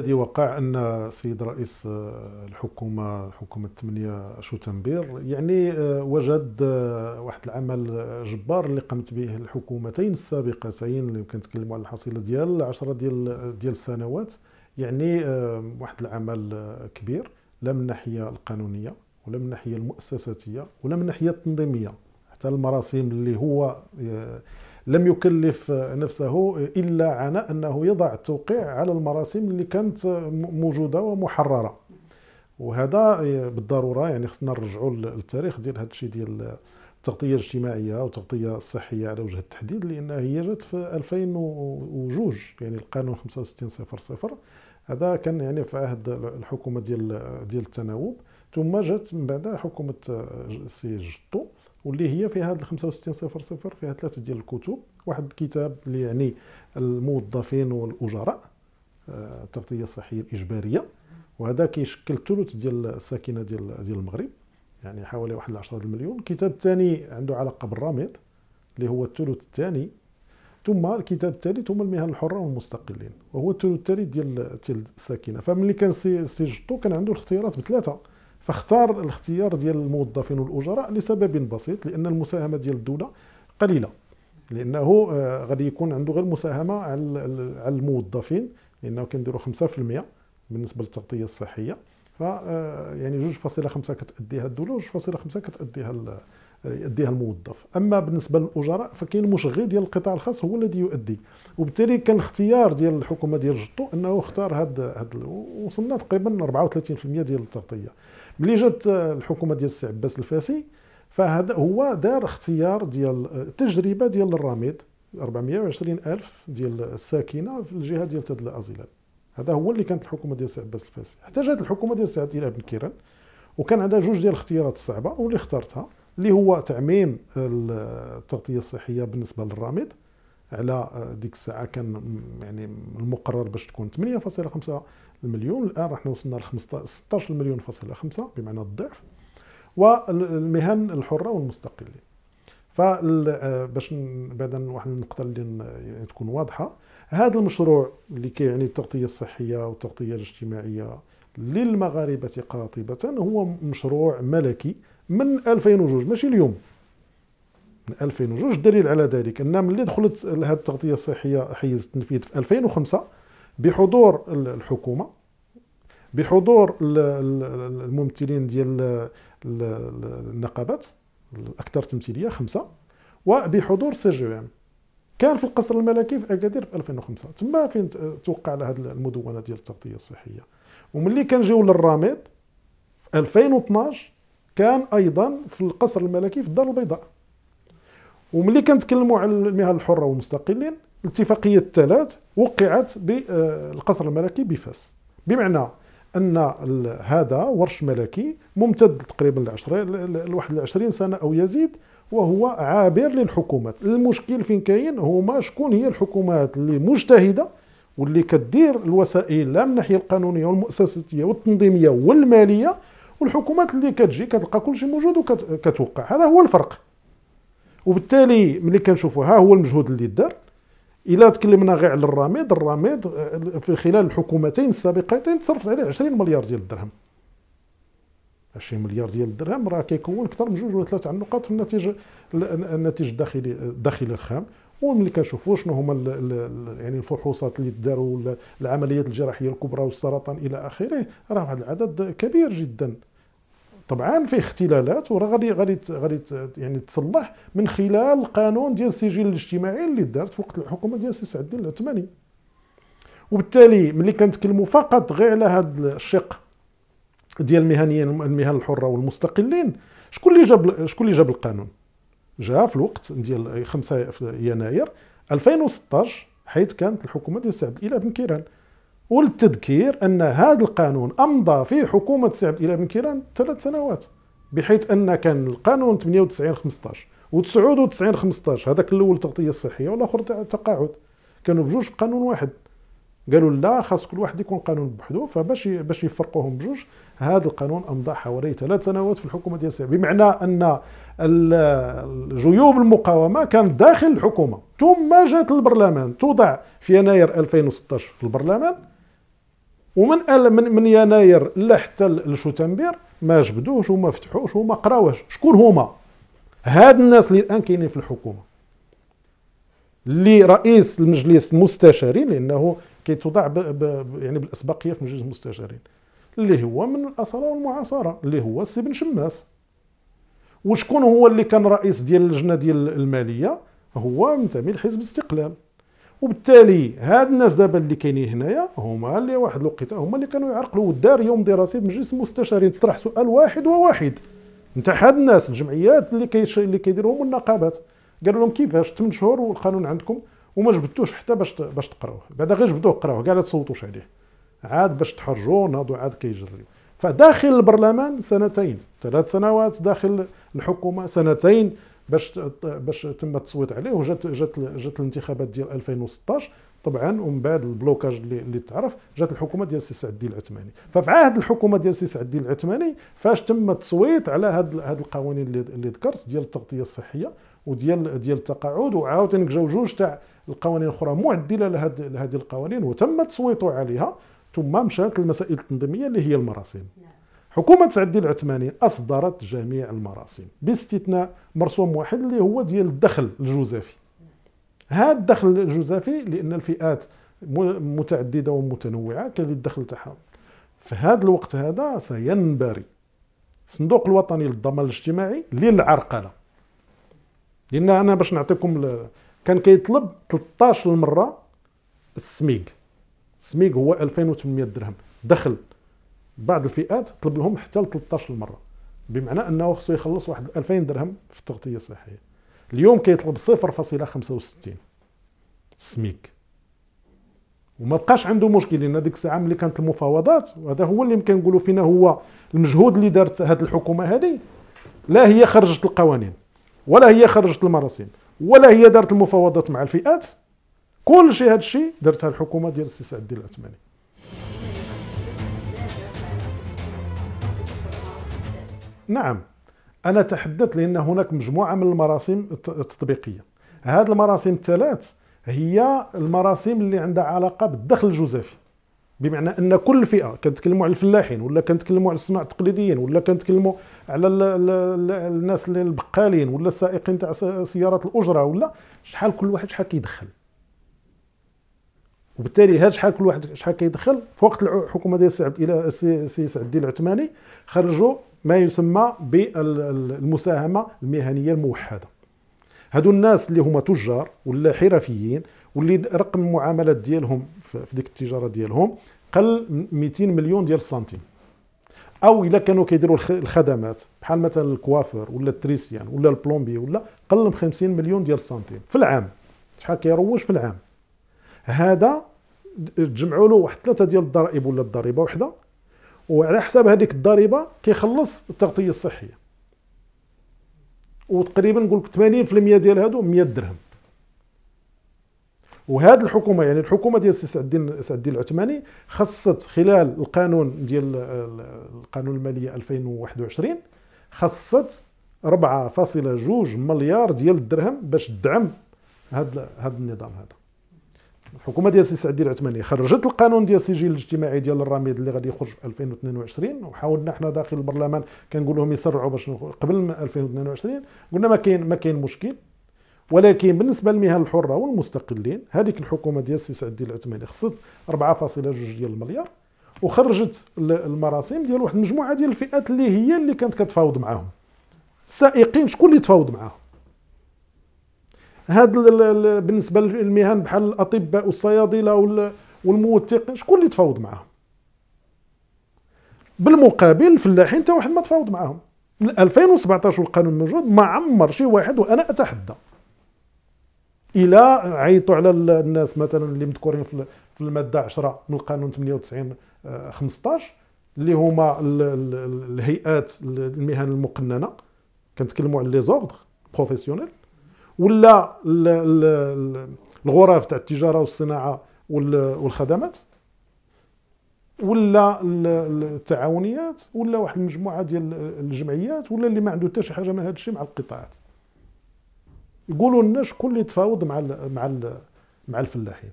الذي وقع ان السيد رئيس الحكومه حكومه 8 شوتنبير يعني آه، وجد آه، واحد العمل جبار اللي قامت به الحكومتين السابقتين اللي كنتكلموا على الحصيله ديال 10 ديال ديال السنوات يعني آه، واحد العمل كبير لا من الناحيه القانونيه ولا من الناحيه المؤسساتيه ولا من الناحيه التنظيميه حتى المراسم اللي هو لم يكلف نفسه إلا عن أنه يضع التوقيع على المراسم اللي كانت موجودة ومحررة وهذا بالضروره يعني خصنا نرجعوا للتاريخ ديال هذا الشيء ديال التغطيه الاجتماعيه والتغطيه الصحيه على وجه التحديد لان هي جات في 2002 يعني القانون 6500 هذا كان يعني في عهد الحكومه ديال ديال التناوب ثم جات من بعد حكومه السي جطو واللي هي فيها هاد 6500 فيها ثلاثه ديال الكتب واحد الكتاب اللي يعني الموظفين والاجراء التغطيه آه، الصحيه الاجباريه وهذا كيشكل ثلث ديال الساكنه ديال ديال المغرب يعني حوالي واحد 10 المليون الكتاب الثاني عنده علاقه بالرامض اللي هو الثلث الثاني ثم الكتاب الثالث هما المهن الحره والمستقلين وهو الثلث الثالث ديال الساكنه فملي كان سي جطو كان عنده الاختيارات بثلاثه فاختار الاختيار ديال الموظفين والاجراء لسبب بسيط لان المساهمه ديال الدوله قليله لانه آه، غادي يكون عنده غير مساهمه على الموظفين لانه كنديروا 5% بالنسبه للتغطيه الصحيه ف آه، يعني 2.5 كتاديها الدوله و2.5 كتاديها يؤديها الموظف اما بالنسبه للاجراء فكاين مشغل ديال القطاع الخاص هو الذي يؤدي وبالتالي كان الاختيار ديال الحكومه ديال جطو انه اختار هاد هاد وصلنا تقريبا 34% ديال التغطيه ملي جات آه، الحكومه ديال السي عباس الفاسي فهذا هو دار اختيار ديال آه، تجربه ديال الراميد 420 الف ديال الساكنه في الجهه ديال تاد الازيلال هذا هو اللي كانت الحكومه ديال السي عباس الفاسي حتى جات الحكومه ديال سعد ديال بن كيران وكان عندها جوج ديال الاختيارات الصعبه واللي اختارتها اللي هو تعميم التغطيه الصحيه بالنسبه للراميد على آه، ديك الساعه كان يعني المقرر باش تكون 8.5 المليون الان راح وصلنا ل 16 مليون فاصلة 5 بمعنى الضعف والمهن الحره والمستقلين فباش آه، بعدا واحد النقطه اللي يعني تكون واضحه هذا المشروع اللي كيعني التغطيه الصحيه والتغطيه الاجتماعيه للمغاربه قاطبه هو مشروع ملكي من 2002 ماشي اليوم من 2002 دليل على ذلك ان ملي دخلت هذه التغطيه الصحيه حيز التنفيذ في 2005 بحضور الحكومه بحضور الممثلين ديال النقابات الاكثر تمثيليه خمسه وبحضور سي جي ام كان في القصر الملكي في اكادير في 2005 تما فين توقع على هذه المدونه ديال التغطيه الصحيه وملي كنجيو للراميد في 2012 كان ايضا في القصر الملكي في الدار البيضاء وملي كنتكلموا على المهن الحره والمستقلين الاتفاقية الثلاث وقعت بالقصر آه، الملكي بفاس بمعنى ان هذا ورش ملكي ممتد تقريبا ل 21 سنه او يزيد وهو عابر للحكومات المشكل فين كاين هما شكون هي الحكومات اللي مجتهده واللي كدير الوسائل لا من الناحيه القانونيه والمؤسساتيه والتنظيميه والماليه والحكومات اللي كتجي كتلقى كل شيء موجود وكتوقع هذا هو الفرق وبالتالي ملي كنشوفوا ها هو المجهود اللي دار الا تكلمنا غير على الرميد الرميد آه، في خلال الحكومتين السابقتين تصرفت عليه 20 مليار ديال الدرهم 20 مليار ديال الدرهم راه كيكون اكثر من جوج ولا ثلاثه النقاط في النتيجه الناتج الداخلي الداخلي الخام وملي كنشوفوا شنو هما يعني الفحوصات اللي داروا العمليات الجراحيه الكبرى والسرطان الى اخره راه واحد العدد كبير جدا طبعا فيه اختلالات وراه غادي غادي غادي يعني تصلح من خلال القانون ديال السجل الاجتماعي اللي دارت في وقت الحكومه ديال السي سعد الدين العثماني وبالتالي ملي كنتكلموا فقط غير على هذا الشق ديال المهنيين المهن الحره والمستقلين شكون اللي جاب شكون اللي جاب القانون جاء في الوقت ديال 5 يناير 2016 حيث كانت الحكومه ديال سعد الاله بن كيران وللتذكير أن هذا القانون أمضى في حكومة سعد إلى بن كيران ثلاث سنوات بحيث أن كان القانون 98 15 و99 15 هذاك الأول تغطية صحية والآخر تقاعد كانوا بجوج في قانون واحد قالوا لا خاص كل واحد يكون قانون بوحدو فباش باش يفرقوهم بجوج هذا القانون امضى حوالي ثلاث سنوات في الحكومه ديال سعد بمعنى ان جيوب المقاومه كانت داخل الحكومه ثم جات البرلمان توضع في يناير 2016 في البرلمان ومن من من يناير لحتى لشتنبر ما جبدوش وما فتحوش وما قراوهش شكون هما هاد الناس اللي الان كاينين في الحكومه اللي رئيس المجلس المستشارين لانه كيتوضع يعني بالاسبقيه في مجلس المستشارين اللي هو من الاصاله والمعاصره اللي هو السي بن شماس وشكون هو اللي كان رئيس ديال اللجنه ديال الماليه هو منتمي لحزب الاستقلال وبالتالي هاد الناس دابا اللي كاينين هنايا هما اللي واحد الوقيته هما اللي كانوا يعرقلوا دار يوم دراسي بمجلس المستشارين تطرح سؤال واحد وواحد نتاع هاد الناس الجمعيات اللي كي اللي كيديروهم النقابات قالوا لهم كيفاش 8 شهور والقانون عندكم وما جبدتوش حتى باش باش تقراوه بعدا غير جبدوه قراوه كاع لا تصوتوش عليه عاد باش تحرجوا ناضوا عاد كيجريو فداخل البرلمان سنتين ثلاث سنوات داخل الحكومه سنتين باش باش تم التصويت عليه وجات جات جات الانتخابات ديال 2016 طبعا ومن بعد البلوكاج اللي, اللي تعرف جات الحكومه ديال السي سعد الدين العثماني ففي عهد الحكومه ديال السي سعد الدين العثماني فاش تم التصويت على هاد هاد القوانين اللي, اللي ذكرت ديال التغطيه الصحيه وديال ديال التقاعد وعاوتاني جاو جوج تاع القوانين الاخرى معدله لهاد لهذه القوانين وتم التصويت عليها ثم مشات المسائل التنظيميه اللي هي المراسم نعم. حكومة سعد الدين العثماني أصدرت جميع المراسم باستثناء مرسوم واحد اللي هو ديال الدخل الجوزافي هذا الدخل الجوزافي لأن الفئات متعددة ومتنوعة كان الدخل تاعها في هذا الوقت هذا سينبري الصندوق الوطني للضمان الاجتماعي للعرقلة لأن أنا باش نعطيكم كان كيطلب 13 المرة السميق السميق هو 2800 درهم دخل بعض الفئات طلب لهم حتى ل 13 مره بمعنى انه خصو يخلص واحد 2000 درهم في التغطيه الصحيه اليوم كيطلب 0.65 سميك وما بقاش عنده مشكل لان ديك الساعه ملي كانت المفاوضات وهذا هو اللي يمكن نقولوا فينا هو المجهود اللي دارت هذه الحكومه هذه لا هي خرجت القوانين ولا هي خرجت المراسيم ولا هي دارت المفاوضات مع الفئات كل شيء هذا الشيء دارتها الحكومه ديال السي سعد الدين العثماني نعم أنا تحدثت لأن هناك مجموعة من المراسم التطبيقية هذه المراسم الثلاث هي المراسم اللي عندها علاقة بالدخل الجزافي بمعنى ان كل فئه كنتكلموا على الفلاحين ولا كنتكلموا على الصناع التقليديين ولا كنتكلموا على الـ الـ الـ الناس البقالين ولا السائقين تاع سيارات الاجره ولا شحال كل واحد شحال كيدخل وبالتالي هاد شحال كل واحد شحال كيدخل في وقت الحكومه ديال سعد الى سي سعد الدين العثماني خرجوا ما يسمى بالمساهمه المهنيه الموحده هادو الناس اللي هما تجار ولا حرفيين واللي رقم المعاملات ديالهم في ديك التجاره ديالهم قل 200 مليون ديال السنتيم او الا كانوا كيديروا الخدمات بحال مثلا الكوافر ولا التريسيان ولا البلومبي ولا قل من 50 مليون ديال السنتيم في العام شحال كيروج في العام هذا تجمعوا له واحد ثلاثه ديال الضرائب ولا الضريبه وحده وعلى حساب هذيك الضريبه كيخلص التغطيه الصحيه وتقريبا نقول لك 80% ديال هادو 100 درهم وهاد الحكومه يعني الحكومه ديال السي سعد الدين سعد الدين العثماني خصت خلال القانون ديال القانون الماليه 2021 خصت 4.2 مليار ديال الدرهم باش تدعم هاد هاد النظام هذا الحكومه ديال السي سعدي العثماني خرجت القانون ديال السجل الاجتماعي ديال الرميد اللي غادي يخرج في 2022 وحاولنا حنا داخل البرلمان كنقول لهم يسرعوا باش قبل 2022 قلنا ما كاين ما كاين مشكل ولكن بالنسبه للمهن الحره والمستقلين هذيك الحكومه ديال السي سعد الدين العثماني خصت 4.2 ديال المليار وخرجت المراسم ديال واحد المجموعه ديال الفئات اللي هي اللي كانت كتفاوض معاهم السائقين شكون اللي تفاوض معاهم هذا بالنسبه للمهن بحال الاطباء والصيادله والموثقين شكون اللي تفاوض معاهم بالمقابل الفلاحين حتى واحد ما تفاوض معاهم من 2017 والقانون موجود ما عمر شي واحد وانا اتحدى الى عيطوا على الناس مثلا اللي مذكورين في الماده 10 من القانون 98 15 آه، اللي هما الهيئات المهن المقننه كنتكلموا على لي زوردر بروفيسيونيل ولا الغرف تاع التجاره والصناعه والخدمات ولا التعاونيات ولا واحد المجموعه ديال الجمعيات ولا اللي ما عنده حتى شي حاجه من هذا الشيء مع القطاعات يقولوا لنا شكون اللي تفاوض مع الـ مع الـ مع الفلاحين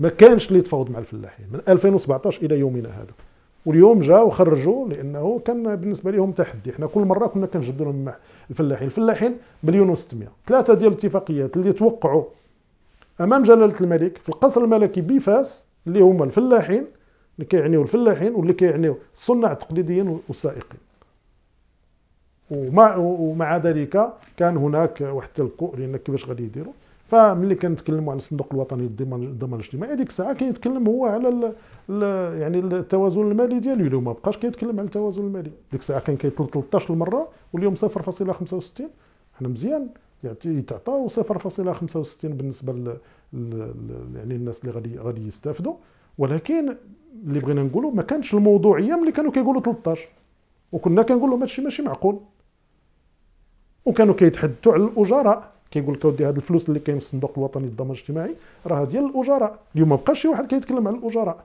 ما كانش اللي تفاوض مع الفلاحين من 2017 الى يومنا هذا واليوم جا وخرجوا لانه كان بالنسبه لهم تحدي حنا كل مره كنا كنجبدوا لهم الفلاحين الفلاحين مليون و600 ثلاثه ديال الاتفاقيات اللي توقعوا امام جلاله الملك في القصر الملكي بفاس اللي هما الفلاحين اللي كيعنيو الفلاحين واللي كيعنيو الصناع التقليديين والسائقين ومع ومع ذلك كان هناك واحد التلقؤ لان كيفاش غادي يديروا فملي كنتكلموا على الصندوق الوطني للضمان الضمان الاجتماعي هذيك الساعه كيتكلم هو على الـ الـ يعني التوازن المالي ديالو اليوم ما بقاش كيتكلم على التوازن المالي ديك الساعه كان كيطلب 13 مره واليوم 0.65 حنا مزيان يتعطاو 0.65 بالنسبه ل يعني الناس اللي غادي غادي يستافدوا ولكن اللي بغينا نقولوا ما كانش الموضوعيه ملي كانوا كيقولوا 13 وكنا كنقولوا هذا الشيء ماشي معقول وكانوا كيتحدثوا على الاجراء كيقول لك اودي هاد الفلوس اللي كاين في الصندوق الوطني للضمان الاجتماعي راه ديال الاجراء اليوم ما بقاش شي واحد كيتكلم على الاجراء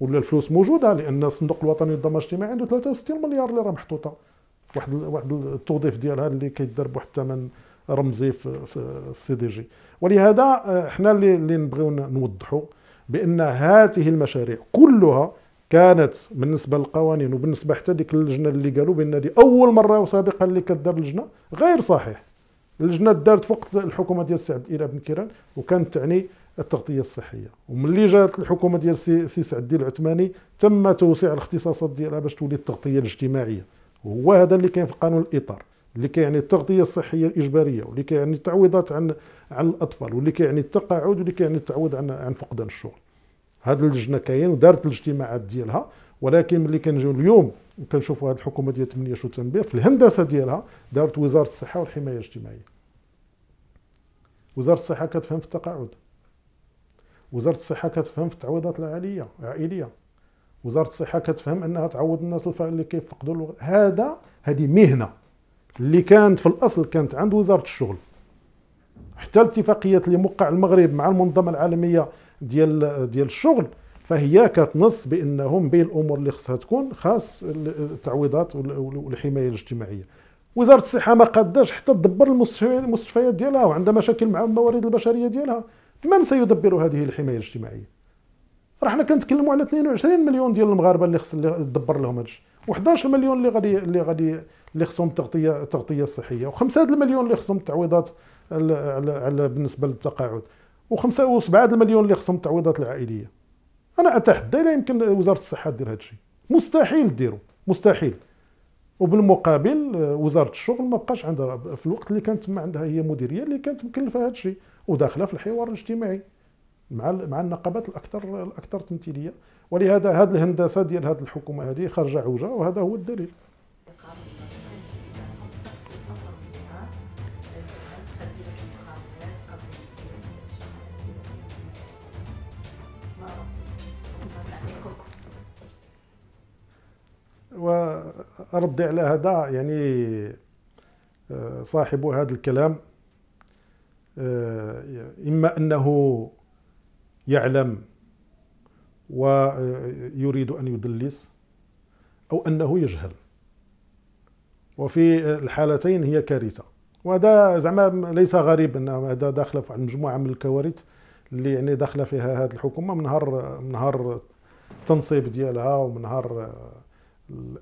ولا الفلوس موجوده لان الصندوق الوطني للضمان الاجتماعي عنده 63 مليار اللي راه محطوطه واحد واحد التوظيف ديالها اللي كيدار بواحد الثمن رمزي في, في, في سي دي جي ولهذا آه، حنا اللي, اللي نبغيو نوضحوا بان هذه المشاريع كلها كانت بالنسبه للقوانين وبالنسبه حتى ديك اللجنه اللي قالوا بان دي اول مره وسابقا اللي كدار اللجنه غير صحيح اللجنه دارت فوق الحكومه ديال سعد الى بن كيران وكانت تعني التغطيه الصحيه وملي جات الحكومه ديال سي, سي سعد الدين العثماني تم توسيع الاختصاصات ديالها باش تولي التغطيه الاجتماعيه وهو هذا اللي كاين في قانون الاطار اللي كيعني التغطيه الصحيه الاجباريه واللي كيعني التعويضات عن عن الاطفال واللي كيعني التقاعد واللي كيعني التعويض عن عن فقدان الشغل هذه اللجنه كاين ودارت الاجتماعات ديالها ولكن ملي كنجيو اليوم وكنشوفوا هذه الحكومه ديال 8 شو تنبير في الهندسه ديالها دارت وزاره الصحه والحمايه الاجتماعيه وزاره الصحه كتفهم في التقاعد وزاره الصحه كتفهم في التعويضات العائليه عائليه وزاره الصحه كتفهم انها تعوض الناس اللي كيفقدوا الوقت هذا هذه مهنه اللي كانت في الاصل كانت عند وزاره الشغل حتى الاتفاقيات اللي موقع المغرب مع المنظمه العالميه ديال ديال الشغل فهي كتنص بانهم بين الامور اللي خصها تكون خاص التعويضات والحمايه الاجتماعيه وزاره الصحه ما قاداش حتى تدبر المستشفيات ديالها وعندها مشاكل مع الموارد البشريه ديالها من سيدبر هذه الحمايه الاجتماعيه راه حنا كنتكلموا على 22 مليون ديال المغاربه اللي خص اللي تدبر لهم هادشي و11 مليون اللي غادي اللي غادي اللي خصهم التغطيه التغطيه الصحيه و5 المليون اللي خصهم التعويضات على بالنسبه للتقاعد و5 و7 المليون اللي خصهم التعويضات العائليه انا اتحدى لا يمكن وزاره الصحه دير هذا الشيء مستحيل ديروا مستحيل وبالمقابل آه، وزاره الشغل ما بقاش عندها في الوقت اللي كانت ما عندها هي مديريه اللي كانت مكلفه هذا الشيء وداخله في الحوار الاجتماعي مع مع النقابات الاكثر الاكثر تمثيليه ولهذا هذه الهندسه ديال هذه الحكومه هذه خارجه عوجه وهذا هو الدليل ردي على هذا يعني آه، صاحب هذا الكلام آه، إما أنه يعلم ويريد آه، أن يدلس أو أنه يجهل وفي الحالتين هي كارثة وهذا زعما ليس غريب أن هذا داخل في مجموعة من الكوارث اللي يعني داخله فيها هذه الحكومة من نهار من نهار التنصيب ديالها ومن نهار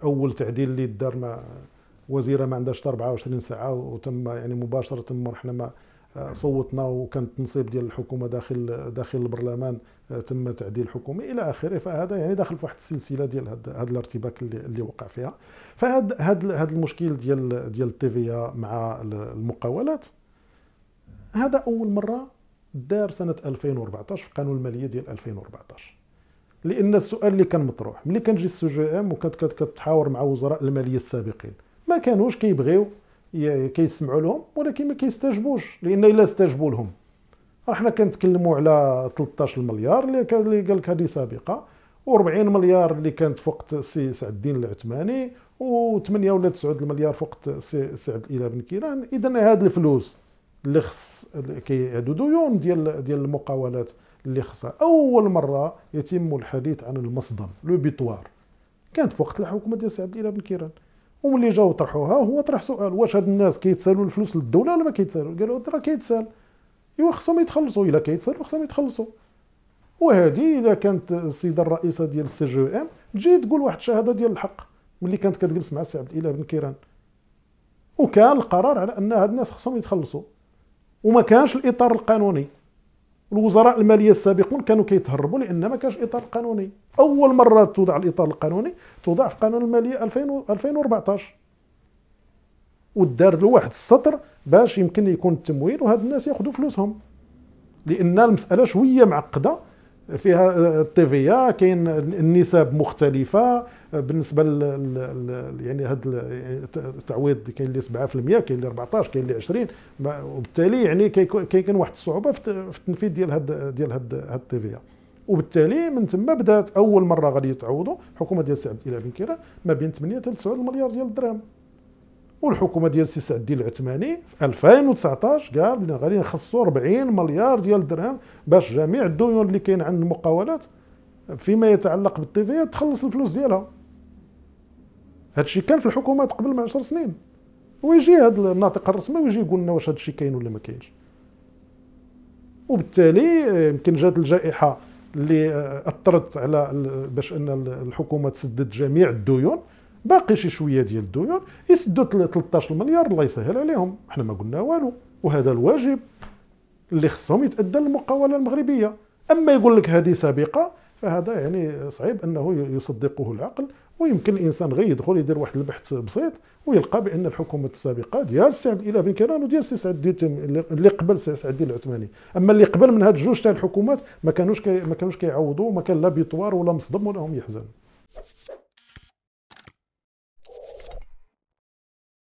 اول تعديل اللي دار مع وزيره ما عندهاش 24 ساعه وتم يعني مباشره رحنا ما آه، صوتنا وكان التنصيب ديال الحكومه داخل داخل البرلمان آه، تم تعديل حكومي الى اخره فهذا يعني داخل في واحد السلسله ديال هذا الارتباك اللي, اللي وقع فيها فهاد هاد هاد المشكل ديال ديال التيفيا مع المقاولات هذا اول مره دار سنه 2014 في قانون الماليه ديال 2014 لان السؤال اللي كان مطروح ملي كان جي السو جي ام وكانت كتحاور مع وزراء الماليه السابقين ما كانوش كيبغيو كيسمعوا لهم ولكن ما كيستجبوش لان الا استجبوا لهم راه حنا كنتكلموا على 13 مليار اللي قال لك هذه سابقه و40 مليار اللي كانت فوق سي سعد الدين العثماني و8 ولا 9 المليار فوق سي, سي عبد الاله بن كيران اذا هاد الفلوس اللي خص هادو ديون ديال ديال المقاولات اللي خصها اول مره يتم الحديث عن المصدم لو بيطوار كانت في وقت الحكومه ديال سي عبد الاله بن كيران وملي جاو طرحوها هو طرح سؤال واش هاد الناس كيتسالوا الفلوس للدوله ولا ما كيتسالوا قالوا راه كيتسال ايوا خصهم يتخلصوا الا كيتسالوا خصهم يتخلصوا وهذه اذا كانت السيده الرئيسه ديال السي جي ام تجي تقول واحد الشهاده ديال الحق ملي كانت كتجلس مع سي عبد الاله بن كيران وكان القرار على ان هاد الناس خصهم يتخلصوا وما كانش الاطار القانوني الوزراء الماليه السابقون كانوا كيتهربوا لان ما كانش اطار قانوني اول مره توضع الاطار القانوني توضع في قانون الماليه 2014 ودار له واحد السطر باش يمكن يكون التمويل وهاد الناس ياخذوا فلوسهم لان المساله شويه معقده فيها آه، الطيفيا كاين النسب مختلفه آه، بالنسبه لـ يعني هذا التعويض يعني كاين اللي 7% كاين اللي 14 كاين اللي 20 وبالتالي يعني كاين واحد الصعوبه في التنفيذ ديال هاد ديال هاد الطيفيه وبالتالي من تما بدات اول مره غادي يتعوضوا حكومه ديال سعد الى بن كيران ما بين 8 حتى 9 مليار ديال الدرهم والحكومه ديال السي سعد الدين العثماني في 2019 قال بلي غادي نخصصوا 40 مليار ديال الدرهم باش جميع الديون اللي كاين عند المقاولات فيما يتعلق بالطيفيه تخلص الفلوس ديالها هادشي كان في الحكومات قبل من 10 سنين ويجي هذا الناطق الرسمي ويجي يقول لنا واش هادشي كاين ولا ما كاينش وبالتالي آه، يمكن جات الجائحه اللي آه، اثرت على باش ان الحكومه تسدد جميع الديون باقي شي شويه ديال الديون يسدوا 13 مليار الله يسهل عليهم حنا ما قلنا والو وهذا الواجب اللي خصهم يتأدى المقاولة المغربية أما يقول لك هذه سابقة فهذا يعني صعيب أنه يصدقه العقل ويمكن الانسان غير يدخل يدير واحد البحث بسيط ويلقى بان الحكومه السابقه ديال سعد الاله بن كنان وديال سي سعد الدين اللي قبل سي سعد الدين العثماني اما اللي قبل من هاد الجوج تاع الحكومات ما كانوش كي ما كانوش كيعوضوا ما كان لا بيطوار ولا مصدم ولا هم يحزنوا